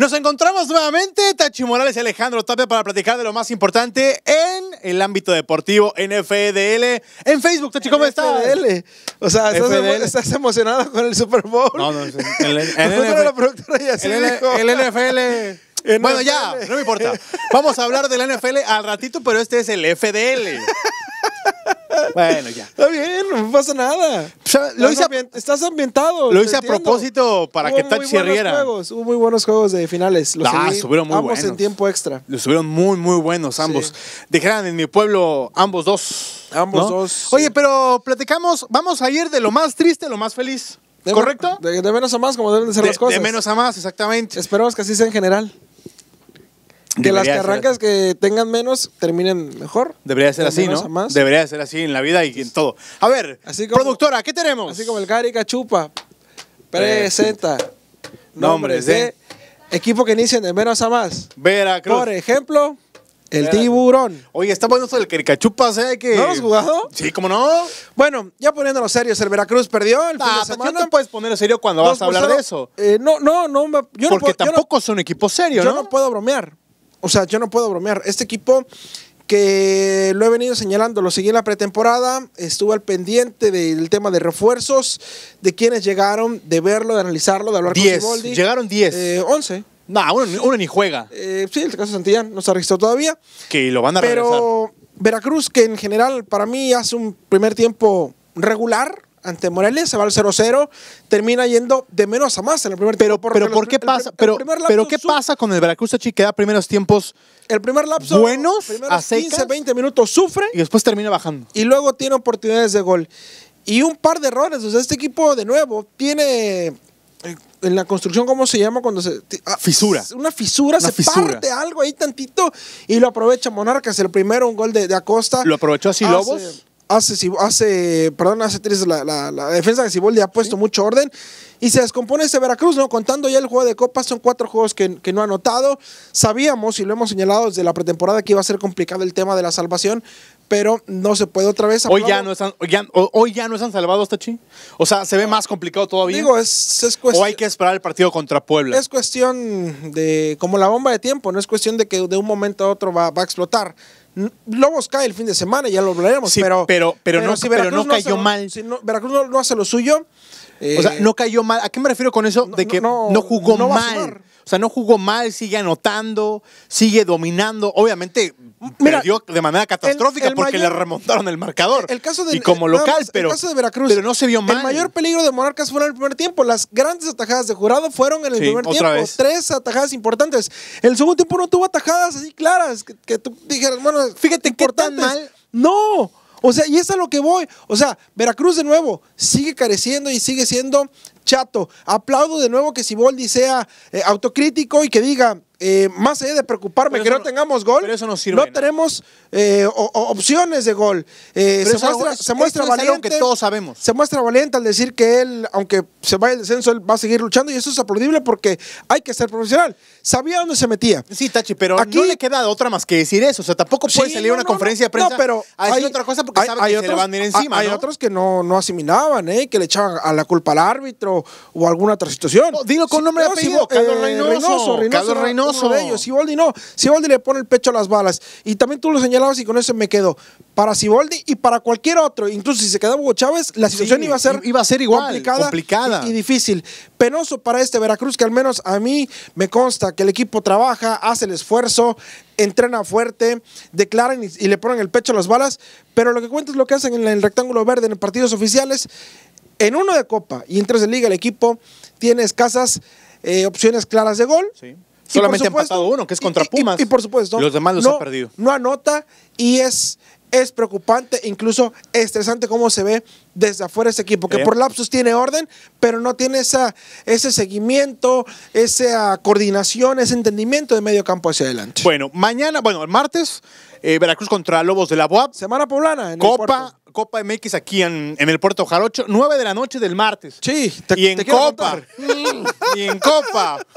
Nos encontramos nuevamente, Tachi Morales y Alejandro Tapia, para platicar de lo más importante en el ámbito deportivo NFL En Facebook, Tachi, ¿cómo estás? NFDL. O sea, estás, emocionado con el Super Bowl. No, no, el, el, NFL, el, NFL. Bueno, ya, no me importa. Vamos a hablar del NFL al ratito, pero este es el FDL. Bueno, ya. Está bien, no pasa nada. lo estás ambientado. Lo hice a propósito para que Tachi se hubo muy buenos juegos de finales. Los ah, subieron muy ambos en tiempo extra. Los subieron muy, muy buenos ambos. Sí. en mi pueblo ambos dos. Ambos dos. Oye, pero platicamos, vamos a ir de lo más triste a lo más feliz. ¿Correcto? De, menos a más, como deben ser las cosas. De menos a más, exactamente. Esperamos que así sea en general. Que las carrancas que tengan menos terminen mejor. Debería ser así, ¿no? Más. Debería ser así en la vida y en todo. A ver, productora, ¿qué tenemos? Así como el Carica Chupa presenta nombres de, equipo que inician de menos a más. Veracruz. Por ejemplo, el tiburón. Oye, está bueno esto del Caricachupas, ¿eh? Que... ¿No has jugado? Sí, ¿cómo no? Bueno, ya poniéndolo serio, el Veracruz perdió el fin de pues, semana. No puedes poner serio cuando vas a hablar de eso. Eh, no, no, no. Yo Porque no tampoco es un equipo serio, ¿no? Yo no puedo bromear o sea, yo no puedo bromear. Este equipo que lo he venido señalando, lo seguí en la pretemporada, estuve al pendiente del tema de refuerzos, de quienes llegaron, de verlo, de analizarlo, de hablar con Llegaron 10. 11. Eh, no, uno, ni juega. Eh, sí, el caso de Santillán no se ha registrado todavía. Que lo van a Pero Veracruz, que en general para mí hace un primer tiempo regular, ante Morelia, se va al 0-0, termina yendo de menos a más en el primer pero, tiempo. Pero, ¿por qué pasa? pero, ¿qué pasa con el Veracruz Achi que da primeros tiempos el primer lapso, buenos, a 15, 20 minutos sufre. Y después termina bajando. Y luego tiene oportunidades de gol. Y un par de errores. este equipo, de nuevo, tiene eh, en la construcción, ¿cómo se llama? Cuando se. Ah, fisura. Una fisura, se parte algo ahí tantito y lo aprovecha Monarcas. El primero, un gol de, Acosta. Lo aprovechó así ah, Lobos hace, hace, perdón, hace tres, la, la, defensa de le ha puesto mucho orden. Y se descompone ese Veracruz, ¿no? Contando ya el juego de copas, son cuatro juegos que, no ha anotado. Sabíamos y lo hemos señalado desde la pretemporada que iba a ser complicado el tema de la salvación, pero no se puede otra vez. Hoy ya, no están, ya, no salvados, Tachi. O sea, se ve ah, más complicado todavía. es, O hay que esperar el partido contra Puebla. Es cuestión de, como la bomba de tiempo, no es cuestión de que de un momento a otro va, va a explotar. Lobos cae el fin de semana, ya lo hablaremos, pero, pero, no, no cayó mal. Veracruz no, hace lo suyo. o sea, eh, no cayó mal. ¿A qué me refiero con eso de que no, jugó mal? O sea, no jugó mal, sigue anotando, sigue dominando. Obviamente perdió de manera catastrófica porque le remontaron el marcador. El caso de, y como local, pero, no se vio mal. El mayor peligro de Monarcas fue en el primer tiempo. Las grandes atajadas de jurado fueron en el primer tiempo. Tres atajadas importantes. El segundo tiempo no tuvo atajadas así claras que, tú dijeras, bueno, fíjate qué tan mal. No. O sea, y es a lo que voy. O sea, Veracruz de nuevo sigue careciendo y sigue siendo Chato. Aplaudo de nuevo que Siboldi sea eh, autocrítico y que diga, eh, más allá de preocuparme que no, tengamos gol, eso no, sirve, tenemos eh, opciones de gol. Eh, se, muestra, valiente. Que todos sabemos. Se muestra valiente al decir que él, aunque se vaya el descenso, él va a seguir luchando y eso es aplaudible porque hay que ser profesional. Sabía dónde se metía. Sí, Tachi, pero aquí no le queda otra más que decir eso. O sea, tampoco puede salir a una conferencia de prensa pero hay, otra cosa porque hay, que le van a ir encima. Hay otros que no, no asimilaban, que le echaban a la culpa al árbitro o alguna otra situación. digo con nombre de apellido de ellos. Siboldi no. Siboldi le pone el pecho a las balas. Y también tú lo señalabas y con eso me quedo. Para Siboldi y para cualquier otro, incluso si se quedaba Hugo Chávez, la situación iba a ser, iba a ser igual, complicada, complicada. Y, difícil. Penoso para este Veracruz, que al menos a mí me consta que el equipo trabaja, hace el esfuerzo, entrena fuerte, declaran y, le ponen el pecho a las balas. Pero lo que cuenta es lo que hacen en el rectángulo verde, en partidos oficiales. En uno de Copa y en tres de Liga, el equipo tiene escasas eh, opciones claras de gol. Sí. Solamente ha pasado uno, que es contra Pumas. Y, por supuesto, los demás los ha perdido. No anota y es, es preocupante, incluso estresante cómo se ve desde afuera ese equipo, que por lapsus tiene orden, pero no tiene esa, ese seguimiento, esa coordinación, ese entendimiento de medio campo hacia adelante. Bueno, mañana, bueno, el martes, eh, Veracruz contra Lobos de la Boab. Semana Poblana. En Copa. Copa MX aquí en, el Puerto Jarocho, 9 de la noche del martes. Sí, te, y en Copa. y en Copa.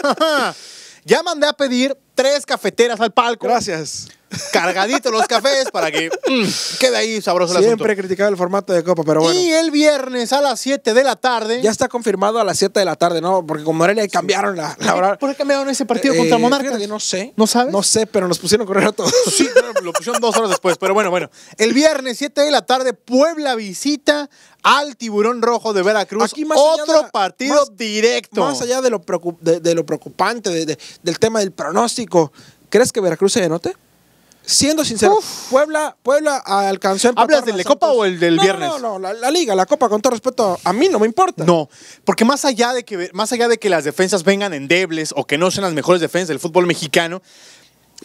Ya mandé a pedir tres cafeteras al palco. Gracias cargaditos los cafés para que mm, quede ahí sabroso Siempre el Siempre criticado el formato de copa, pero bueno. Y el viernes a las 7 de la tarde. Ya está confirmado a las 7 de la tarde, ¿no? Porque con Morelia cambiaron la, hora. ¿Por qué cambiaron ese partido eh, contra eh, Monarca no sé. ¿No sabes? No sé, pero nos pusieron correr a todos. Sí, lo pusieron dos horas después, pero bueno, bueno. El viernes 7 de la tarde, Puebla visita al Tiburón Rojo de Veracruz. Otro partido directo. Más allá de lo, preocupante, del tema del pronóstico, ¿crees que Veracruz se denote? siendo sincero, Puebla, Puebla alcanzó ¿Hablas del de Copa o el del viernes? No, no, la, la, liga, la Copa, con todo respeto, a mí no me importa. No, porque más allá de que, más allá de que las defensas vengan endebles o que no sean las mejores defensas del fútbol mexicano,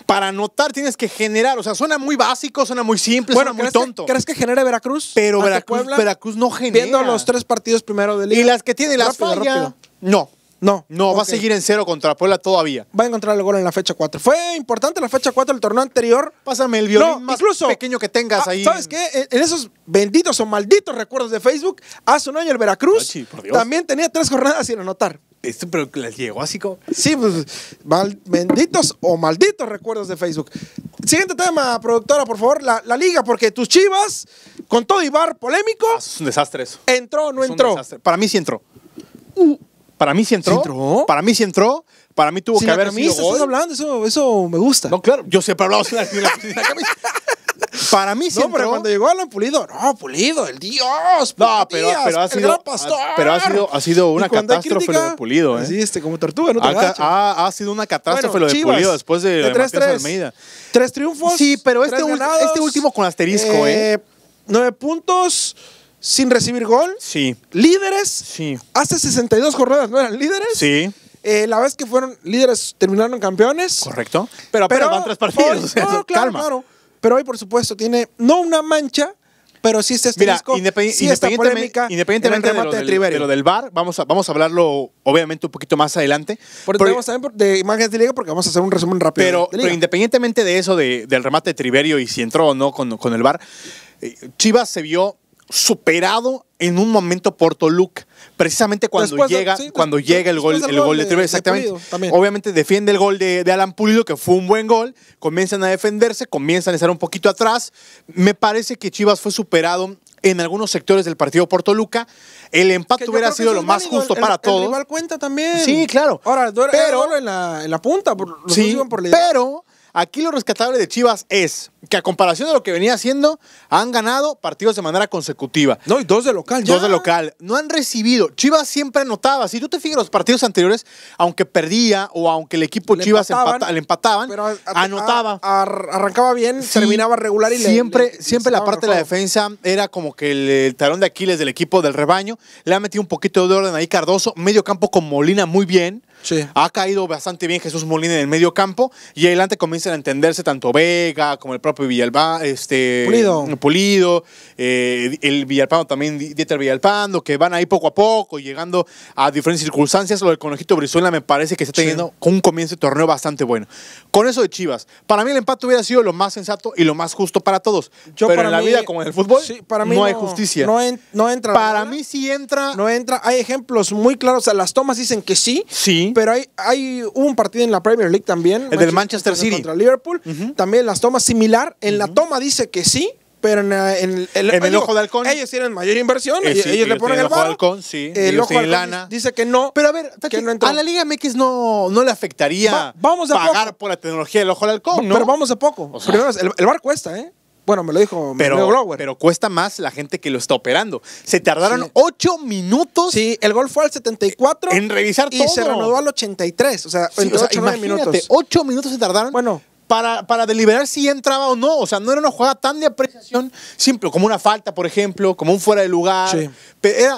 para anotar tienes que generar, o sea, suena muy básico, suena muy simple, suena muy tonto. ¿Crees que genere Veracruz? Pero Veracruz, no genera. Viendo los tres partidos primero de liga. Y las que tiene las falla. No, no. No, va a seguir en cero contra Puebla todavía. Va a encontrar el gol en la fecha 4. Fue importante la fecha 4 el torneo anterior. Pásame el violín más pequeño que tengas ah, ahí. ¿Sabes qué? En esos benditos o malditos recuerdos de Facebook, hace un año el Veracruz también tenía tres jornadas sin anotar. Esto, pero les llegó así como. Sí, pues, benditos o malditos recuerdos de Facebook. Siguiente tema, productora, por favor. La, liga, porque tus chivas, con todo Ibar polémico. Ah, es un desastre eso. ¿Entró o no entró? Para mí sí entró. Uh, para mí sí entró. Para mí sí entró. Para mí tuvo que haber camisa, Sí, estás hablando, eso, me gusta. No, claro, yo siempre he hablado de la, Para mí sí no, entró. cuando llegó Alan Pulido, no, Pulido, el dios, no, pero, ha sido, el pastor. pero ha sido, una catástrofe lo de Pulido, ¿eh? Sí, este, como tortuga, no te ha, ha, ha, sido una catástrofe lo de Pulido después de, de medida. Tres triunfos. Sí, pero este, este, último con asterisco, eh, ¿eh? nueve puntos sin recibir gol. Sí. Líderes. Sí. Hace 62 jornadas no eran líderes. Sí. Eh, la vez que fueron líderes terminaron campeones. Correcto. Pero, pero, van tres partidos. claro, Pero hoy, por supuesto, tiene no una mancha, pero sí este asterisco, Mira, independientemente del remate de, lo del, del, VAR, vamos a, vamos a hablarlo obviamente un poquito más adelante. Porque tenemos también de imágenes de liga porque vamos a hacer un resumen rápido. Pero, independientemente de eso, del remate de Triverio y si entró o no con, con el bar, eh, Chivas se vio superado en un momento por Toluca. Precisamente cuando llega, cuando llega el gol, de, Tribe. exactamente. Obviamente defiende el gol de, Alan Pulido, que fue un buen gol. Comienzan a defenderse, comienzan a estar un poquito atrás. Me parece que Chivas fue superado en algunos sectores del partido por Toluca. El empate hubiera sido lo más justo para todos. cuenta también. Sí, claro. Ahora, en la, en la punta, Pero Aquí lo rescatable de Chivas es que a comparación de lo que venía haciendo, han ganado partidos de manera consecutiva. No, y dos de local. Ya. Dos de local. No han recibido. Chivas siempre anotaba. Si tú te fijas los partidos anteriores, aunque perdía o aunque el equipo Chivas le empataban, anotaba. arrancaba bien, terminaba regular y siempre, le, Siempre la parte de la defensa era como que el, el, talón de Aquiles del equipo del rebaño. Le ha metido un poquito de orden ahí Cardoso. Medio campo con Molina muy bien. Ha caído bastante bien Jesús Molina en el medio campo y adelante comienzan a entenderse tanto Vega como el propio Villalba, este, Pulido, eh, el Villalpando también, Dieter Villalpando, que van ahí poco a poco, llegando a diferentes circunstancias. Lo del Conejito Brizuela me parece que está teniendo un comienzo de torneo bastante bueno. Con eso de Chivas, para mí el empate hubiera sido lo más sensato y lo más justo para todos. Pero en la vida como en el fútbol, no, hay justicia. No, no entra. Para mí sí entra. No entra. Hay ejemplos muy claros. las tomas dicen que sí. Sí. Pero hay, hay un partido en la Premier League también. El del Manchester City. Contra Liverpool. También las tomas similar. En la toma dice que sí, pero en, eh, el ojo de halcón. Ellos tienen mayor inversión, eh, ellos, le ponen el, el ojo de halcón, sí. El ojo de lana. Dice que no. Pero a ver, a la Liga MX no, no le afectaría vamos a pagar por la tecnología del ojo de halcón, ¿no? Pero vamos a poco. Primero, el, el bar cuesta, ¿eh? Bueno, me lo dijo pero, Pero cuesta más la gente que lo está operando. Se tardaron ocho 8 minutos. Sí, el gol fue al 74. En revisar y todo. Y se renovó al 83. O sea, sí, en 8 minutos. 8 minutos se tardaron bueno, para, deliberar si entraba o no. O sea, no era una jugada tan de apreciación simple, como una falta, por ejemplo, como un fuera de lugar. Sí.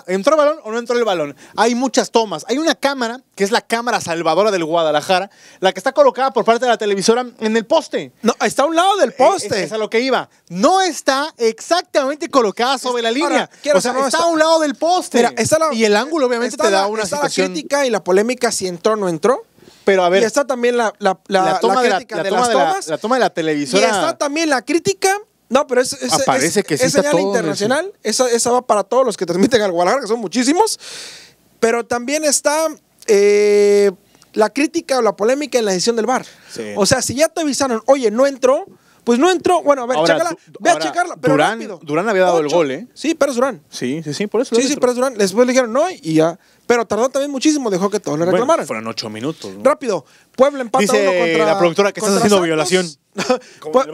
¿Entró el balón o no entró el balón? Hay muchas tomas. Hay una cámara, que es la cámara salvadora del Guadalajara, la que está colocada por parte de la televisora en el poste. No, está a un lado del eh, poste. Es, a lo que iba. No está exactamente colocada sobre la línea. o sea, no, está, a un lado del poste. y el ángulo obviamente te da una crítica y la polémica si entró o no entró pero a ver. Y está también la, la, toma crítica de, las tomas. la, toma de la televisora. Y está también la crítica. No, pero es, que señal internacional. Esa, va para todos los que transmiten al Guadalajara, que son muchísimos. Pero también está. Eh, la crítica o la polémica en la decisión del bar. O sea, si ya te avisaron, oye, no entro, pues no entró. Bueno, a ver, Ve a checarla, pero Durán, rápido. Durán había dado el gol, ¿eh? Sí, Pérez Durán. Sí, sí, sí, por eso. Sí, sí, Pérez Durán. Después le dijeron no y ya. Pero tardó también muchísimo, dejó que todos le reclamaran. fueron ocho minutos. Rápido. Puebla empata uno contra. la productora que estás haciendo violación.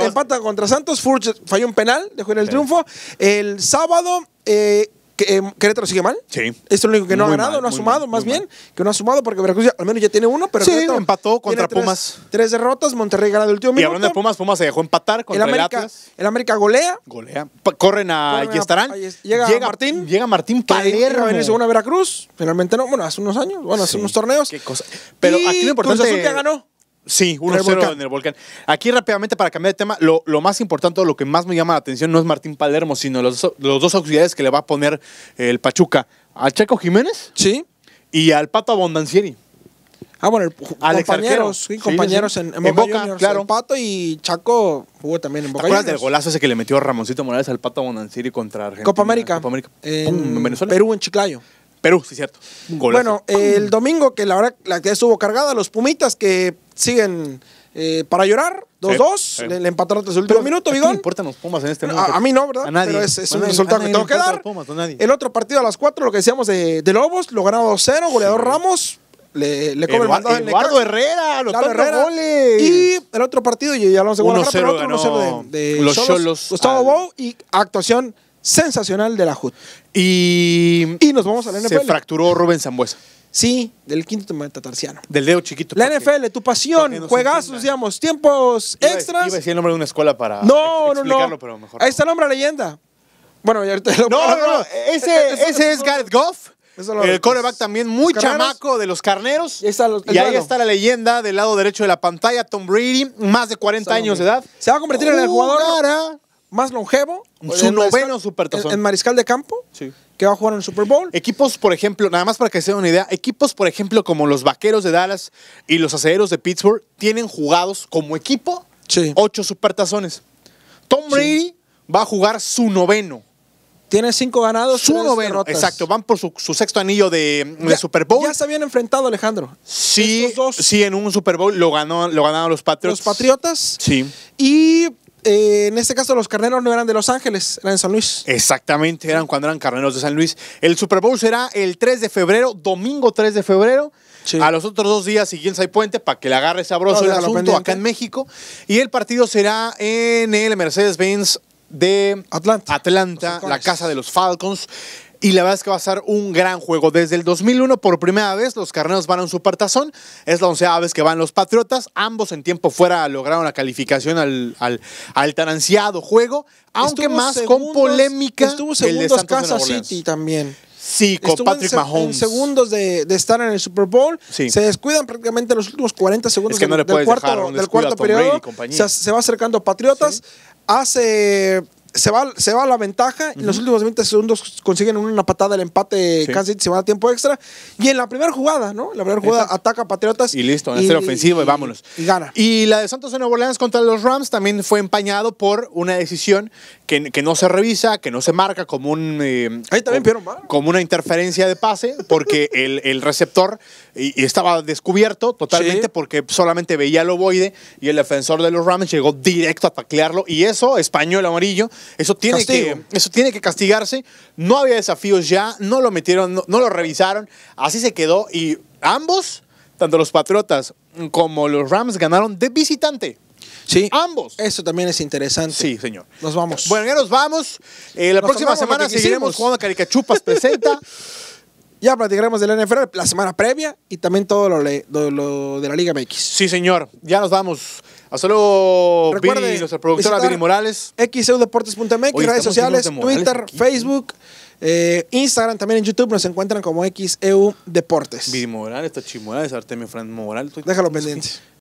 empata contra Santos. Furch falló un penal, dejó en el triunfo. El sábado. Eh, que, em, Querétaro sigue mal. Sí. Es lo único que no ha ganado, no ha sumado, más bien, que no ha sumado porque Veracruz al menos ya tiene uno, pero sí, empató contra Pumas. Tres derrotas, Monterrey gana el último minuto. Y hablando de Pumas, Pumas se dejó empatar contra el América. El, América golea. Golea. corren a Yestarán. estarán. llega, Martín. Llega Martín Palermo. en a Veracruz. Finalmente no, bueno, hace unos años, bueno, hace unos torneos. Qué cosa. Pero aquí lo importante es que ganó. Sí, 1-0 en el volcán. Aquí rápidamente para cambiar de tema, lo, más importante, lo que más me llama la atención no es Martín Palermo, sino los, dos auxiliares que le va a poner el Pachuca. ¿Al Chaco Jiménez? Sí. Y al Pato Abondancieri. Ah, bueno, compañeros, compañeros En, Boca, claro. Pato y Chaco jugó también en Boca. ¿Te acuerdas del golazo ese que le metió Ramoncito Morales al Pato Abondancieri contra Argentina? Copa América. En, Venezuela. Perú, en Chiclayo. Perú, sí, cierto. Bueno, el domingo, que la hora la que estuvo cargada, los Pumitas que siguen eh, para llorar, 2-2, el le, le, empataron el último minuto, Bigón. No importan los Pumas en este momento. A, mí no, ¿verdad? Pero es, un resultado que tengo que dar. Pumas, el otro partido a las 4, lo que decíamos de, Lobos, lo ganaba 2-0, goleador Ramos. Le, le come el, el Eduardo Herrera, Herrera. Y el otro partido, y ya lo vamos a pero otro de, Cholos. Gustavo Bou y actuación sensacional de la JUT. Y, nos vamos a la NFL. Se fracturó Rubén Zambuesa. Sí, del quinto tarciano. Del dedo chiquito. La NFL, tu pasión, juegazos, digamos, tiempos extras. Iba a el nombre de una escuela para no, no, no. Pero mejor Ahí está el nombre leyenda. Bueno, ahorita lo No, no, Ese, es Gareth Goff. El coreback también muy chamaco de los carneros. y, ahí está la leyenda del lado derecho de la pantalla, Tom Brady, más de 40 años de edad. Se va a convertir en el jugador más longevo. Su noveno supertazón. En, en mariscal de campo. Sí que va a jugar en el Super Bowl. Equipos, por ejemplo, nada más para que se den una idea, equipos, por ejemplo, como los Vaqueros de Dallas y los Acereros de Pittsburgh tienen jugados como equipo ocho supertazones. Tom Brady va a jugar su noveno. Tiene cinco ganados, su noveno. Exacto, van por su, sexto anillo de, Super Bowl. Ya se habían enfrentado, Alejandro. Sí, en un Super Bowl lo ganó, lo ganaron los Patriots. Los Patriotas. Sí. Y eh, en este caso los carneros no eran de Los Ángeles, eran de San Luis. Exactamente, eran cuando eran carneros de San Luis. El Super Bowl será el 3 de febrero, domingo 3 de febrero. A los otros dos días siguientes hay puente para que le agarre sabroso el asunto acá en México. Y el partido será en el Mercedes-Benz de Atlanta la casa de los Falcons y la verdad es que va a ser un gran juego. Desde el 2001, por primera vez, los carneros van a un supertazón. Es la onceava vez que van los Patriotas. Ambos en tiempo fuera lograron la calificación al, al, tan ansiado juego, aunque más con polémica. Estuvo segundos el de City también. Sí, con Patrick Mahomes. En segundos de, estar en el Super Bowl. Se descuidan prácticamente los últimos 40 segundos es que no del, cuarto, del cuarto periodo. Se, va acercando Patriotas. Hace se va, se va la ventaja. En los últimos 20 segundos consiguen una patada el empate casi se va a tiempo extra. Y en la primera jugada, ¿no? La primera jugada ataca a Patriotas. Y listo, en este ofensivo y, vámonos. Y gana. Y la de Santos de Nueva Orleans contra los Rams también fue empañado por una decisión que, no se revisa, que no se marca como un eh, como, una interferencia de pase, porque el, receptor y, estaba descubierto totalmente porque solamente veía el ovoide y el defensor de los Rams llegó directo a taclearlo y eso, español amarillo, eso tiene, que, eso tiene que castigarse. No había desafíos ya, no lo metieron, no lo revisaron, así se quedó y ambos, tanto los Patriotas como los Rams, ganaron de visitante. Sí. Ambos. Eso también es interesante. Sí, señor. Nos vamos. Bueno, ya nos vamos. Eh, la próxima semana seguiremos jugando Caricachupas presenta. Ya platicaremos del NFL la semana previa y también todo lo, de la Liga MX. Sí, señor. Ya nos vamos. Hasta luego, Recuerde, Viri, nuestra productora Morales. xeudeportes.mx, redes sociales, Twitter, Facebook, eh, Instagram, también en YouTube nos encuentran como XEU Deportes. Viri Morales, Artemio Fran Morales. Déjalo pendiente.